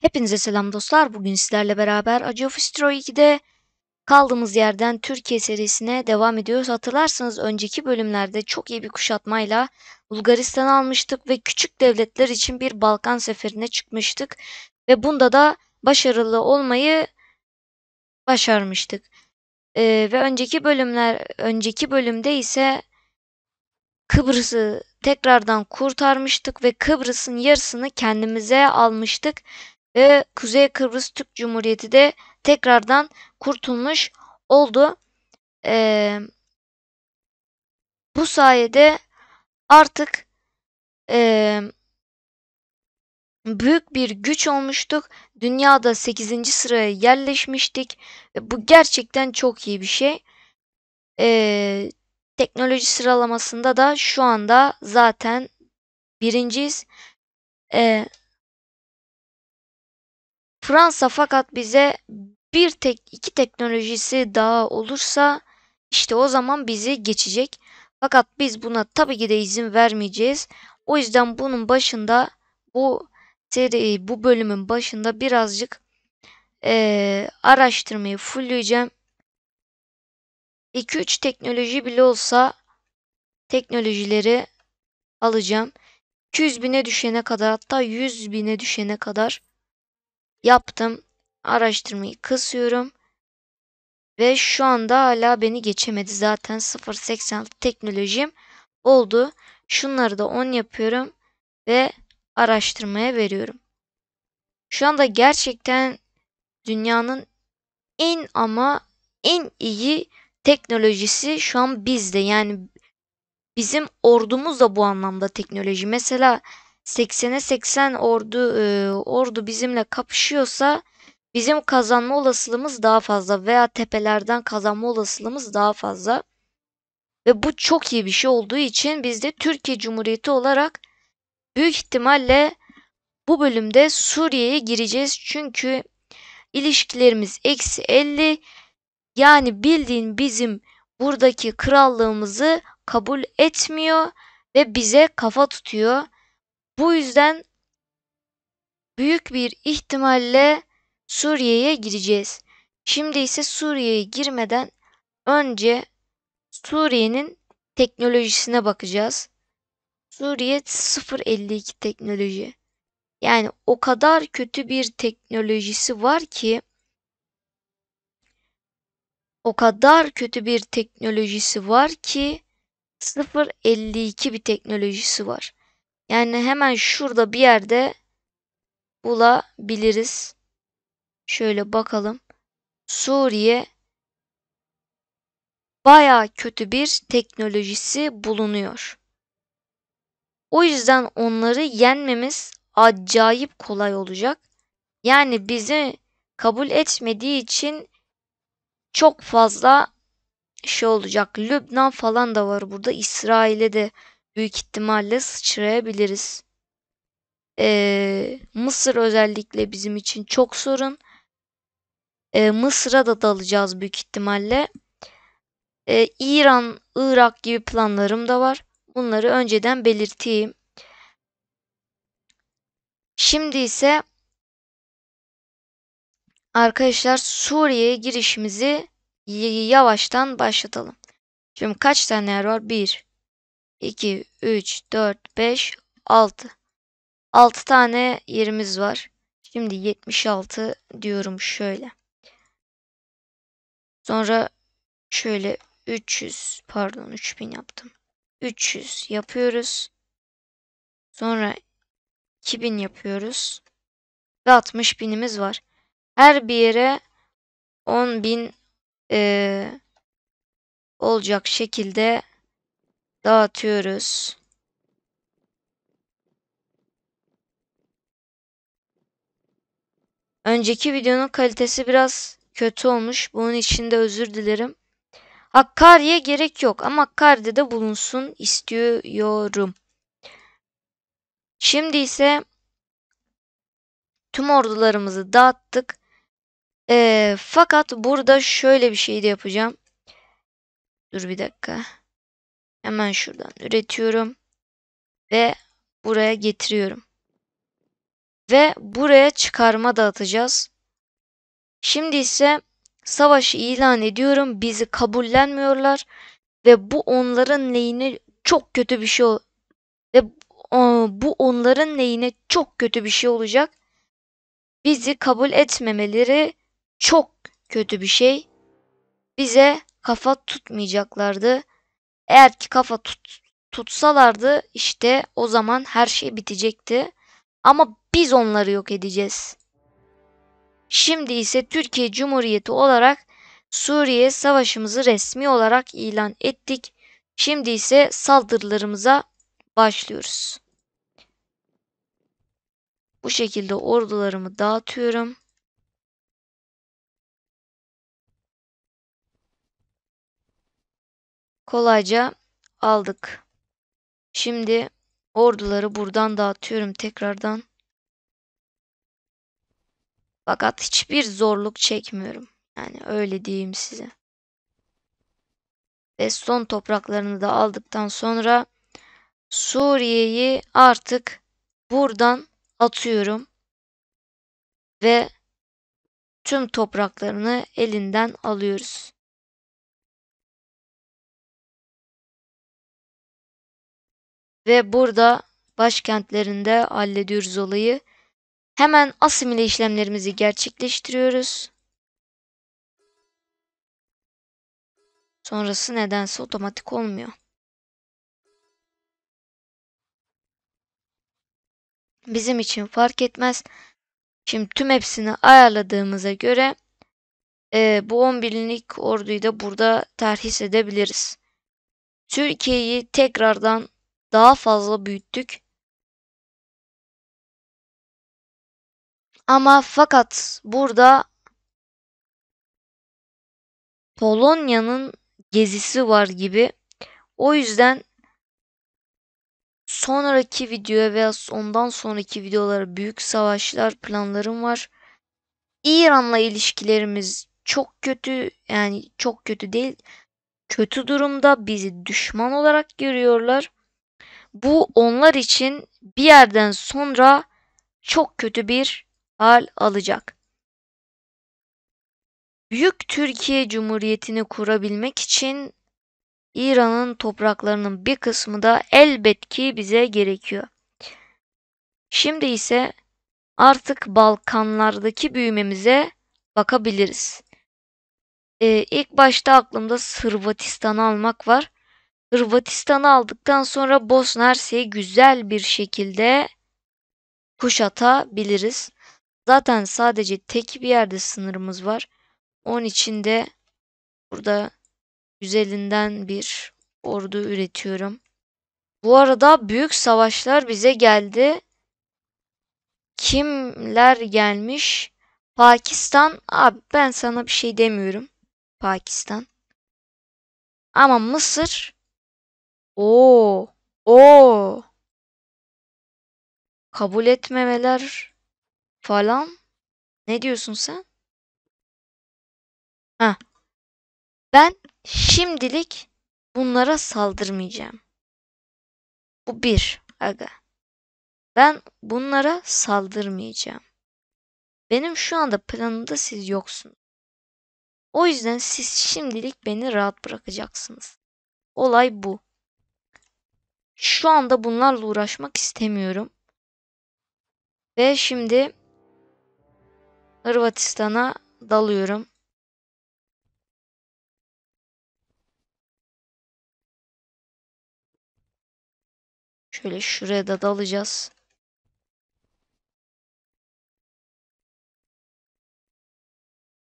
Hepinize selam dostlar. Bugün sizlerle beraber Acı Ofistro 2'de kaldığımız yerden Türkiye serisine devam ediyoruz. Hatırlarsanız önceki bölümlerde çok iyi bir kuşatmayla Bulgaristan'ı almıştık ve küçük devletler için bir Balkan seferine çıkmıştık. Ve bunda da başarılı olmayı başarmıştık. Ee, ve önceki bölümler önceki bölümde ise Kıbrıs'ı tekrardan kurtarmıştık ve Kıbrıs'ın yarısını kendimize almıştık ve Kuzey Kıbrıs Türk Cumhuriyeti de tekrardan kurtulmuş oldu. Ee, bu sayede artık e, büyük bir güç olmuştuk. Dünyada 8. sıraya yerleşmiştik. Bu gerçekten çok iyi bir şey. Ee, teknoloji sıralamasında da şu anda zaten birinciyiz. Ee, Fransa fakat bize bir tek iki teknolojisi daha olursa işte o zaman bizi geçecek. Fakat biz buna tabii ki de izin vermeyeceğiz. O yüzden bunun başında bu seri bu bölümün başında birazcık e, araştırmayı fullleyeceğim. 2-3 teknoloji bile olsa teknolojileri alacağım. 200 bine düşene kadar hatta 100 bine düşene kadar yaptım. Araştırmayı kısıyorum. Ve şu anda hala beni geçemedi. Zaten 0.86 teknolojim oldu. Şunları da 10 yapıyorum ve araştırmaya veriyorum. Şu anda gerçekten dünyanın en ama en iyi teknolojisi şu an bizde. Yani bizim ordumuz da bu anlamda teknoloji. Mesela 80'e 80 ordu e, ordu bizimle kapışıyorsa bizim kazanma olasılığımız daha fazla veya tepelerden kazanma olasılığımız daha fazla. Ve bu çok iyi bir şey olduğu için biz de Türkiye Cumhuriyeti olarak büyük ihtimalle bu bölümde Suriye'ye gireceğiz. Çünkü ilişkilerimiz eksi 50 yani bildiğin bizim buradaki krallığımızı kabul etmiyor ve bize kafa tutuyor. Bu yüzden büyük bir ihtimalle Suriye'ye gireceğiz. Şimdi ise Suriye'ye girmeden önce Suriye'nin teknolojisine bakacağız. Suriye 052 teknoloji. Yani o kadar kötü bir teknolojisi var ki o kadar kötü bir teknolojisi var ki 052 bir teknolojisi var. Yani hemen şurada bir yerde bulabiliriz. Şöyle bakalım. Suriye baya kötü bir teknolojisi bulunuyor. O yüzden onları yenmemiz acayip kolay olacak. Yani bizi kabul etmediği için çok fazla şey olacak. Lübnan falan da var burada. İsrail'e de büyük ihtimalle sıçrayabiliriz. Ee, Mısır özellikle bizim için çok sorun. Ee, Mısır'a da dalacağız büyük ihtimalle. Ee, İran, Irak gibi planlarım da var. Bunları önceden belirteyim. Şimdi ise arkadaşlar Suriye'ye girişimizi yavaştan başlatalım. Şimdi kaç tane yer var? 1, 2, 3, 4, 5, 6. 6 tane yerimiz var. Şimdi 76 diyorum şöyle. Sonra şöyle 300 pardon 3000 yaptım. 300 yapıyoruz. Sonra 2000 yapıyoruz. Ve 60 binimiz var. Her bir yere 10 bin e, olacak şekilde dağıtıyoruz. Önceki videonun kalitesi biraz kötü olmuş. Bunun için de özür dilerim. Hakkari'ye gerek yok ama Hakkari'de de bulunsun istiyorum. Şimdi ise tüm ordularımızı dağıttık. Ee, fakat burada şöyle bir şey de yapacağım. Dur bir dakika. Hemen şuradan üretiyorum. Ve buraya getiriyorum. Ve buraya çıkarma dağıtacağız. Şimdi ise savaşı ilan ediyorum. Bizi kabullenmiyorlar. Ve bu onların lehine çok kötü bir şey ve bu onların lehine çok kötü bir şey olacak. Bizi kabul etmemeleri çok kötü bir şey. Bize kafa tutmayacaklardı. Eğer ki kafa tut, tutsalardı işte o zaman her şey bitecekti. Ama biz onları yok edeceğiz. Şimdi ise Türkiye Cumhuriyeti olarak Suriye savaşımızı resmi olarak ilan ettik. Şimdi ise saldırılarımıza başlıyoruz. Bu şekilde ordularımı dağıtıyorum. kolayca aldık. Şimdi orduları buradan dağıtıyorum tekrardan. Fakat hiçbir zorluk çekmiyorum. Yani öyle diyeyim size. Ve son topraklarını da aldıktan sonra Suriye'yi artık buradan atıyorum. Ve tüm topraklarını elinden alıyoruz. ve burada başkentlerinde hallediyoruz olayı. Hemen asimile işlemlerimizi gerçekleştiriyoruz. Sonrası nedense otomatik olmuyor. Bizim için fark etmez. Şimdi tüm hepsini ayarladığımıza göre e, bu 11'lik orduyu da burada terhis edebiliriz. Türkiye'yi tekrardan daha fazla büyüttük. Ama fakat burada Polonya'nın gezisi var gibi. O yüzden sonraki videoya veya ondan sonraki videolara büyük savaşlar planlarım var. İran'la ilişkilerimiz çok kötü yani çok kötü değil. Kötü durumda bizi düşman olarak görüyorlar. Bu onlar için bir yerden sonra çok kötü bir hal alacak. Büyük Türkiye Cumhuriyeti'ni kurabilmek için İran'ın topraklarının bir kısmı da elbet ki bize gerekiyor. Şimdi ise artık Balkanlardaki büyümemize bakabiliriz. Ee, ilk başta aklımda Sırvatistan'ı almak var. Hırvatistan'ı aldıktan sonra Bosna Hersek'i güzel bir şekilde kuşatabiliriz. Zaten sadece tek bir yerde sınırımız var. Onun için de burada güzelinden bir ordu üretiyorum. Bu arada büyük savaşlar bize geldi. Kimler gelmiş? Pakistan. Abi ben sana bir şey demiyorum. Pakistan. Ama Mısır Oo. Oo. Kabul etmemeler falan. Ne diyorsun sen? Ha. Ben şimdilik bunlara saldırmayacağım. Bu bir aga. Ben bunlara saldırmayacağım. Benim şu anda planımda siz yoksunuz. O yüzden siz şimdilik beni rahat bırakacaksınız. Olay bu. Şu anda bunlarla uğraşmak istemiyorum. Ve şimdi Hırvatistan'a dalıyorum. Şöyle şuraya da dalacağız.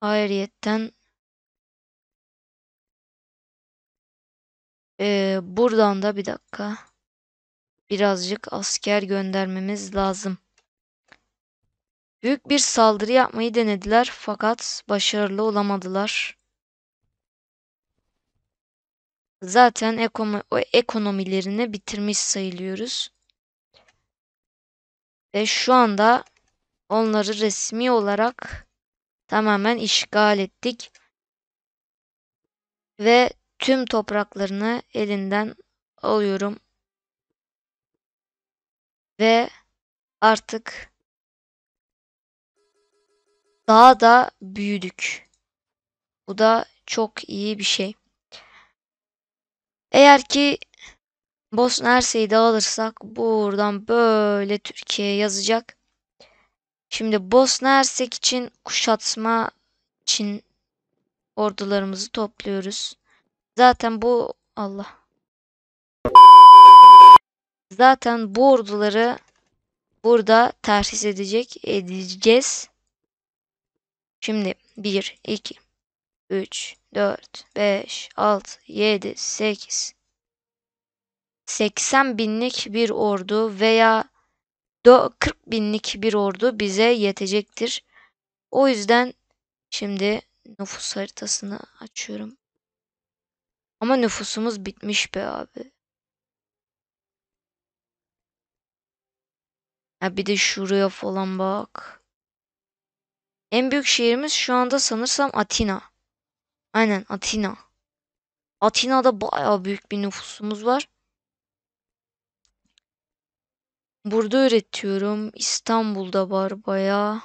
Ayrıyetten ee, buradan da bir dakika birazcık asker göndermemiz lazım. Büyük bir saldırı yapmayı denediler fakat başarılı olamadılar. Zaten ekonomilerini bitirmiş sayılıyoruz. Ve şu anda onları resmi olarak tamamen işgal ettik. Ve tüm topraklarını elinden alıyorum. Ve artık daha da büyüdük. Bu da çok iyi bir şey. Eğer ki Bosna Hersek'i de alırsak buradan böyle Türkiye yazacak. Şimdi Bosna Hersek için kuşatma için ordularımızı topluyoruz. Zaten bu Allah. Zaten bu orduları burada terhis edecek edeceğiz. Şimdi 1, 2, 3, 4, 5, 6, 7, 8, 80 binlik bir ordu veya 40 binlik bir ordu bize yetecektir. O yüzden şimdi nüfus haritasını açıyorum. Ama nüfusumuz bitmiş be abi. Ya bir de şuraya falan bak. En büyük şehrimiz şu anda sanırsam Atina. Aynen Atina. Atina'da bayağı büyük bir nüfusumuz var. Burada üretiyorum. İstanbul'da var bayağı.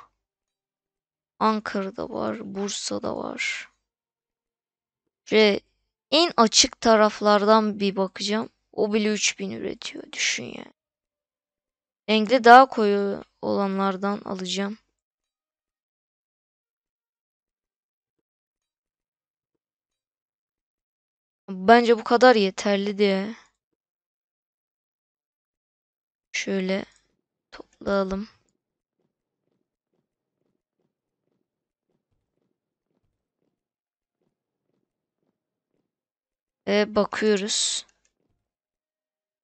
Ankara'da var. Bursa'da var. Ve en açık taraflardan bir bakacağım. O bile 3000 üretiyor. Düşün yani. Renkli daha koyu olanlardan alacağım. Bence bu kadar yeterli diye. Şöyle toplayalım. Ve bakıyoruz.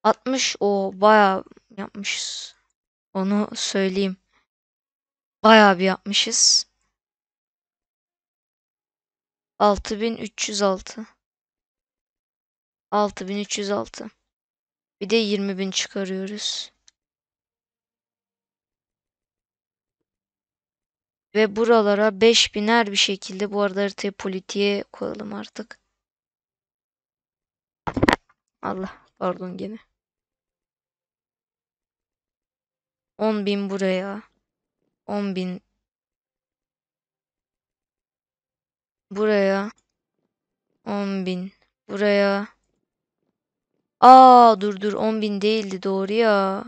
60 o baya yapmışız. Onu söyleyeyim. Bayağı bir yapmışız. 6306 6306 Bir de 20000 çıkarıyoruz. Ve buralara 5000'er bir şekilde bu arada haritayı politiğe koyalım artık. Allah pardon gene. 10 bin buraya. 10 bin buraya. 10 bin buraya. Aa dur dur 10 bin değildi doğru ya.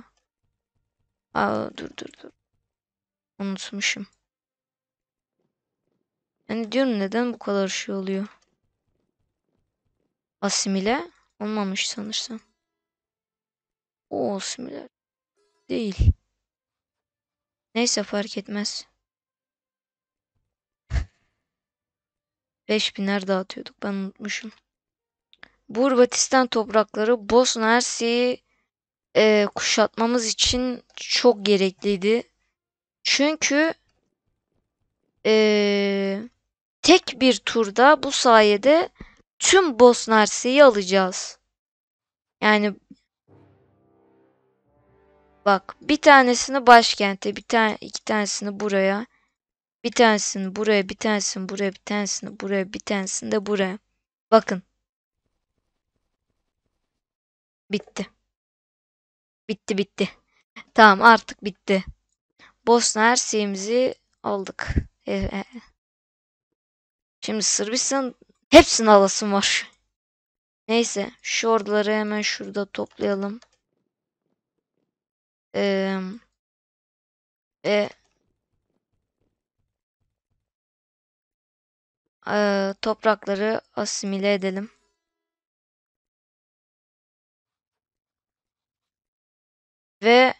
Aa dur dur dur. Unutmuşum. Yani diyorum neden bu kadar şey oluyor? Asimile olmamış sanırsam. O asimile değil. Neyse fark etmez. 5000'ler dağıtıyorduk ben unutmuşum. Burbatistan toprakları Bosna Hersek'i e, kuşatmamız için çok gerekliydi. Çünkü e, tek bir turda bu sayede tüm Bosna Hersek'i alacağız. Yani Bak bir tanesini başkente, bir tane iki tanesini buraya, bir tanesini buraya, bir tanesini buraya, bir tanesini buraya, bir tanesini de buraya. Bakın. Bitti. Bitti bitti. Tamam artık bitti. Bosna Hersek'imizi aldık. E, e. Şimdi Sırbistan hepsini alasım var. Neyse şu orduları hemen şurada toplayalım ve e, toprakları asimile edelim. Ve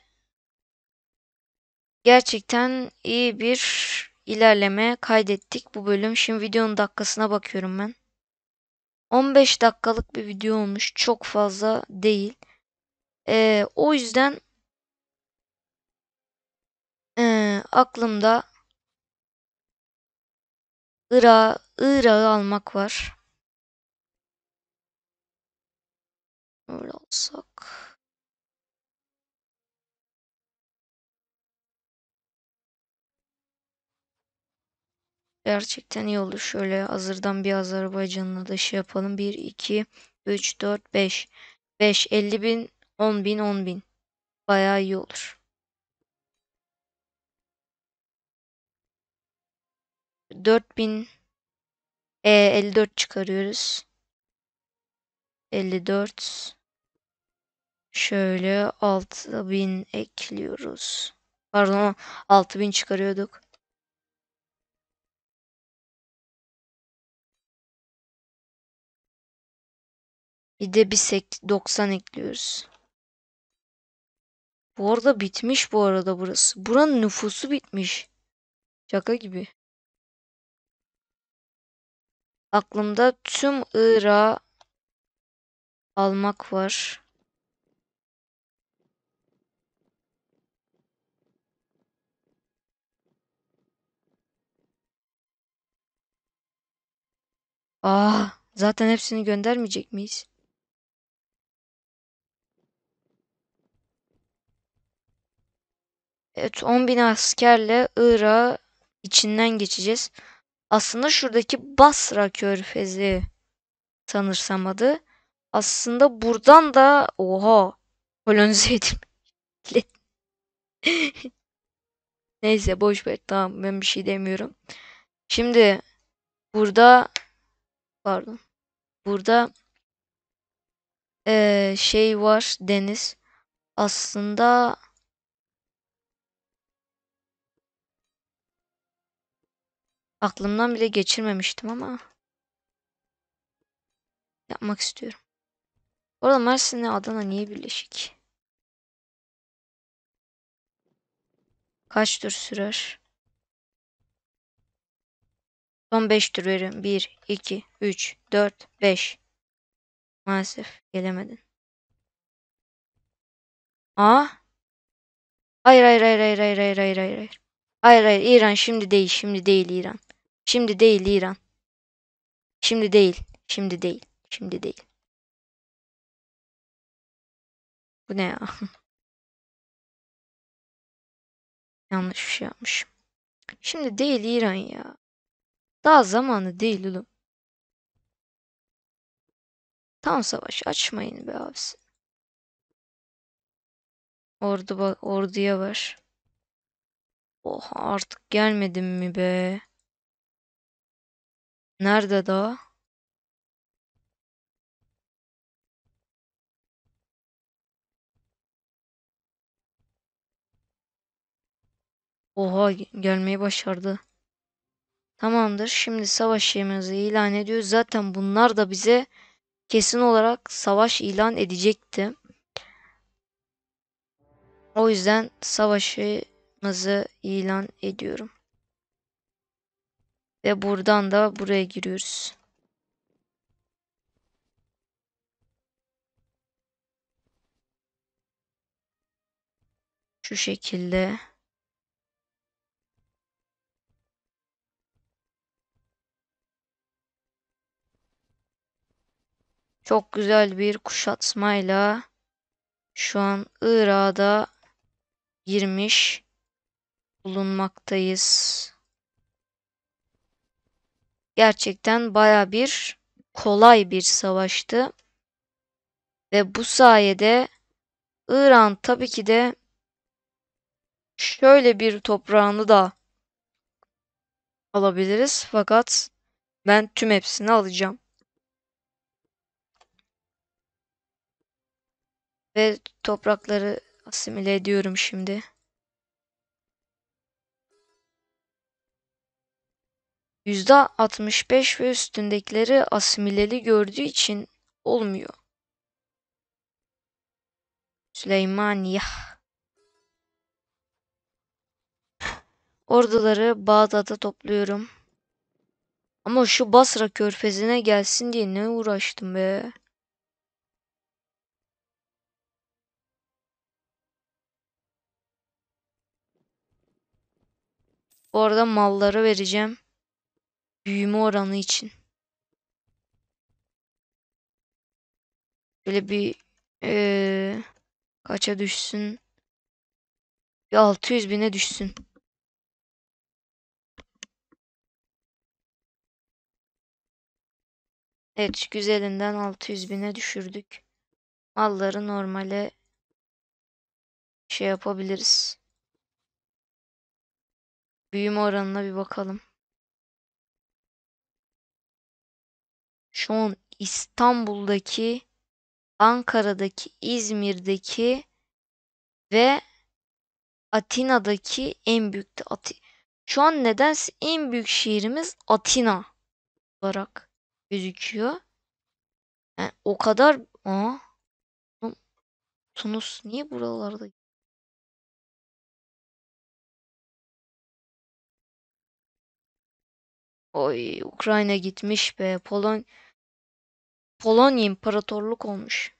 gerçekten iyi bir ilerleme kaydettik bu bölüm. Şimdi videonun dakikasına bakıyorum ben. 15 dakikalık bir video olmuş. Çok fazla değil. Ee, o yüzden aklımda Irak, Irak'ı almak var. Öyle olsak. Gerçekten iyi olur. Şöyle hazırdan bir Azerbaycan'la da şey yapalım. 1, 2, 3, 4, 5. 5, 50 bin, 10 bin, 10 bin. Bayağı iyi olur. 4000 e, 54 çıkarıyoruz. 54 şöyle 6000 ekliyoruz. Pardon 6000 çıkarıyorduk. Bir de bir 90 ekliyoruz. Bu arada bitmiş bu arada burası. Buranın nüfusu bitmiş. Şaka gibi aklımda tüm Irak'ı almak var. Ah, zaten hepsini göndermeyecek miyiz? Evet 10 bin askerle Irak içinden geçeceğiz. Aslında şuradaki Basra körfezi sanırsam adı. Aslında buradan da oha kolonize edilmiş. Neyse boş ver tamam ben bir şey demiyorum. Şimdi burada pardon burada ee, şey var deniz aslında Aklımdan bile geçirmemiştim ama yapmak istiyorum. Orada Mersin'le Adana niye birleşik? Kaç tur sürer? Son 5 tur veririm. 1, 2, 3, 4, 5. Maalesef gelemedin. Aa? Hayır hayır hayır hayır hayır hayır hayır hayır. Hayır hayır İran şimdi değil şimdi değil İran. Şimdi değil İran. Şimdi değil. Şimdi değil. Şimdi değil. Bu ne ya? Yanlış bir şey yapmışım. Şimdi değil İran ya. Daha zamanı değil oğlum. Tam savaş açmayın be abisi. Ordu bak orduya var. Oha artık gelmedim mi be? Nerede daha? Oha gelmeyi başardı. Tamamdır. Şimdi savaş şeyimizi ilan ediyor. Zaten bunlar da bize kesin olarak savaş ilan edecekti. O yüzden savaşımızı ilan ediyorum. Ve buradan da buraya giriyoruz. Şu şekilde. Çok güzel bir kuşatmayla şu an Irak'a girmiş bulunmaktayız gerçekten baya bir kolay bir savaştı. Ve bu sayede İran tabii ki de şöyle bir toprağını da alabiliriz. Fakat ben tüm hepsini alacağım. Ve toprakları asimile ediyorum şimdi. %65 ve üstündekileri asimileli gördüğü için olmuyor. Süleymaniye. Orduları Bağdat'a topluyorum. Ama şu Basra körfezine gelsin diye ne uğraştım be. Bu arada malları vereceğim büyüme oranı için. Böyle bir ee, kaça düşsün? Bir 600 bine düşsün. Evet güzelinden 600 bine düşürdük. Malları normale şey yapabiliriz. Büyüme oranına bir bakalım. şu an İstanbul'daki, Ankara'daki, İzmir'deki ve Atina'daki en büyük de Ati şu an nedense en büyük şehrimiz Atina olarak gözüküyor. Yani o kadar aa Tunus niye buralarda? Oy Ukrayna gitmiş be. Polonya Polonya imparatorluk olmuş.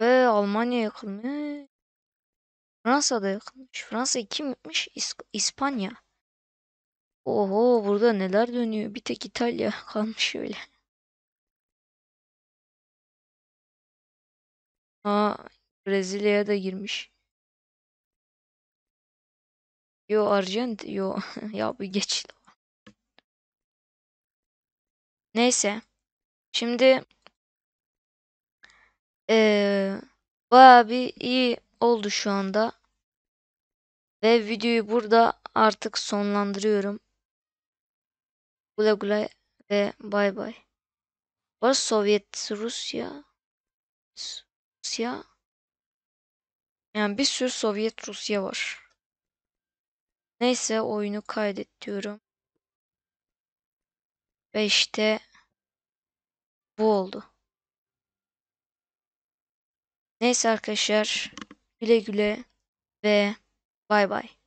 Ve Almanya yakınmış. da yakınmış. Fransa kim yapmış? İs İspanya. Oho burada neler dönüyor. Bir tek İtalya kalmış öyle. Aa Brezilya'ya da girmiş. Yo Arjant yo ya bir geç. Neyse. Şimdi ee, bayağı bir iyi oldu şu anda. Ve videoyu burada artık sonlandırıyorum. Güle güle ve bay bay. Var Sovyet, Rusya, Rusya. Yani bir sürü Sovyet Rusya var. Neyse oyunu kaydet diyorum. Ve işte bu oldu. Neyse arkadaşlar güle güle ve bay bay.